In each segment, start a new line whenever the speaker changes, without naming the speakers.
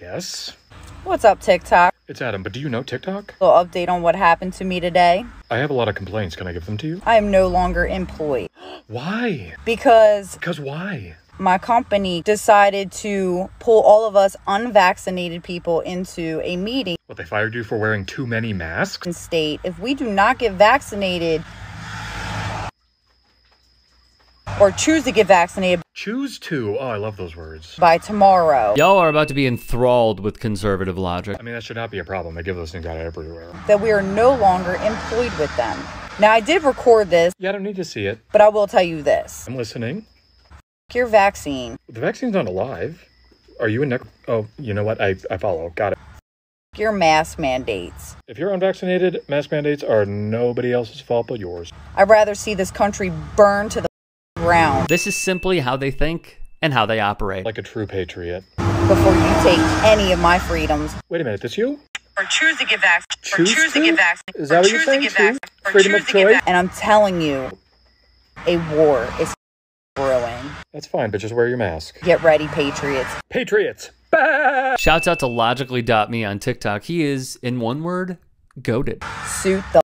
Yes. What's up, TikTok? It's Adam, but do you know TikTok? Little update on what happened to me today. I have a lot of complaints. Can I give them to you? I am no longer employed. why? Because. Because why? My company decided to pull all of us unvaccinated people into a meeting. What, they fired you for wearing too many masks? And state if we do not get vaccinated, or choose to get vaccinated. Choose to. Oh, I love those words. By tomorrow.
Y'all are about to be enthralled with conservative logic. I mean,
that should not be a problem. They give those things out everywhere. That we are no longer employed with them. Now, I did record this. Yeah, I don't need to see it. But I will tell you this. I'm listening. Your vaccine. The vaccine's not alive. Are you in? necro? oh, you know what? I, I follow. Got it your mask mandates. If you're unvaccinated, mask mandates are nobody else's fault but yours. I'd rather see this country burn to the ground.
This is simply how they think and how they operate. Like a true patriot.
Before you take any of my freedoms. Wait a minute, this you? Or choose to get vaccinated. Choose, choose to? to get vaccinated. Is that what you're saying? Vac- Freedom of choice? And I'm telling you, a war is brewing. That's fine, but just wear your mask. Get ready, patriots. Patriots!
Bah! Shouts out to logically.me on TikTok. He is, in one word, goaded.
Suit the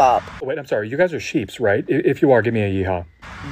up. Wait, I'm sorry. You guys are sheeps, right? If you are, give me a yeehaw.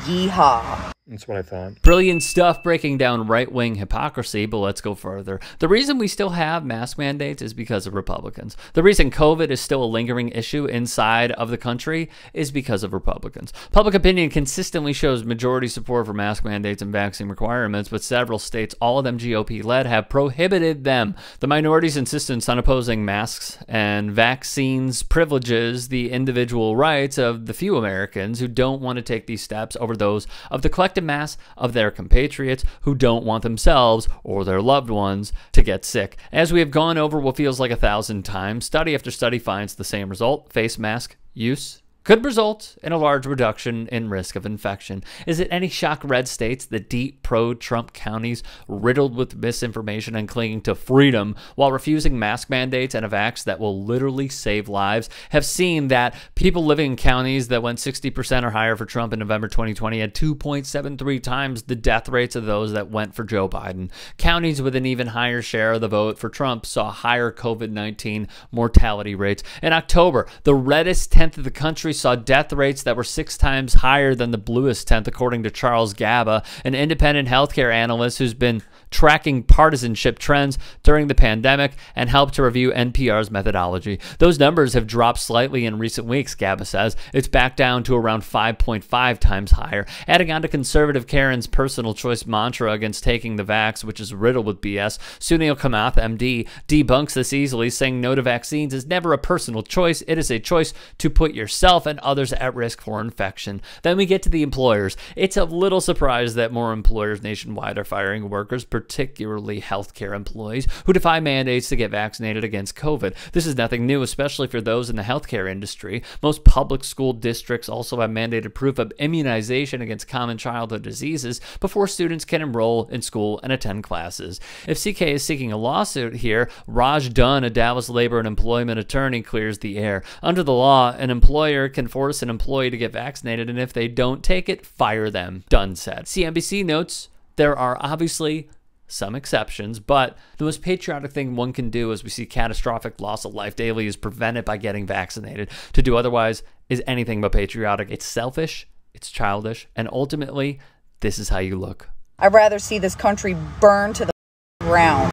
Yeehaw. That's what I thought.
Brilliant stuff breaking down right wing hypocrisy, but let's go further. The reason we still have mask mandates is because of Republicans. The reason COVID is still a lingering issue inside of the country is because of Republicans. Public opinion consistently shows majority support for mask mandates and vaccine requirements, but several states, all of them GOP led, have prohibited them. The minority's insistence on opposing masks and vaccines privileges the individual rights of the few Americans who don't want to take these steps steps over those of the collective mass of their compatriots who don't want themselves or their loved ones to get sick. As we have gone over what feels like a thousand times, study after study finds the same result face mask use could result in a large reduction in risk of infection. Is it any shock red states, the deep pro Trump counties riddled with misinformation and clinging to freedom while refusing mask mandates and a vax that will literally save lives, have seen that people living in counties that went 60% or higher for Trump in November 2020 had 2.73 times the death rates of those that went for Joe Biden? Counties with an even higher share of the vote for Trump saw higher COVID 19 mortality rates. In October, the reddest 10th of the country country saw death rates that were six times higher than the bluest tenth, according to Charles Gaba, an independent healthcare analyst who's been tracking partisanship trends during the pandemic and helped to review NPR's methodology. Those numbers have dropped slightly in recent weeks, Gaba says. It's back down to around 5.5 times higher, adding on to conservative Karen's personal choice mantra against taking the vax, which is riddled with BS. Sunil Kamath, MD, debunks this easily, saying no to vaccines is never a personal choice. It is a choice to put yourself yourself and others at risk for infection. Then we get to the employers. It's a little surprise that more employers nationwide are firing workers, particularly healthcare employees, who defy mandates to get vaccinated against COVID. This is nothing new, especially for those in the healthcare industry. Most public school districts also have mandated proof of immunization against common childhood diseases before students can enroll in school and attend classes. If CK is seeking a lawsuit here, Raj Dunn, a Dallas labor and employment attorney, clears the air. Under the law, an employer can force an employee to get vaccinated, and if they don't take it, fire them. Dunn said. CNBC notes there are obviously some exceptions, but the most patriotic thing one can do as we see catastrophic loss of life daily is prevent it by getting vaccinated. To do otherwise is anything but patriotic. It's selfish, it's childish, and ultimately, this is how you look.
I'd rather see this country burn to the ground.